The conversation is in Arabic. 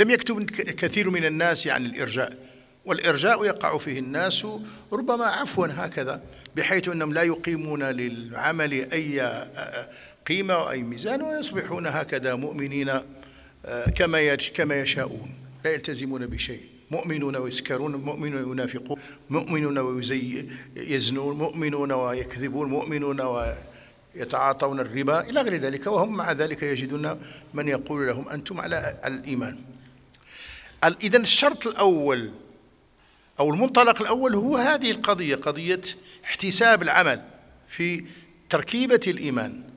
لم يكتب كثير من الناس عن الإرجاء والإرجاء يقع فيه الناس ربما عفوا هكذا بحيث أنهم لا يقيمون للعمل أي قيمة وأي ميزان ويصبحون هكذا مؤمنين آه، كما كما يشاءون لا يلتزمون بشيء مؤمنون ويسكرون مؤمنون وينافقون مؤمنون ويزنون مؤمنون ويكذبون مؤمنون ويتعاطون الربا إلى غير ذلك وهم مع ذلك يجدون من يقول لهم أنتم على الإيمان إذا الشرط الأول أو المنطلق الأول هو هذه القضية قضية احتساب العمل في تركيبة الإيمان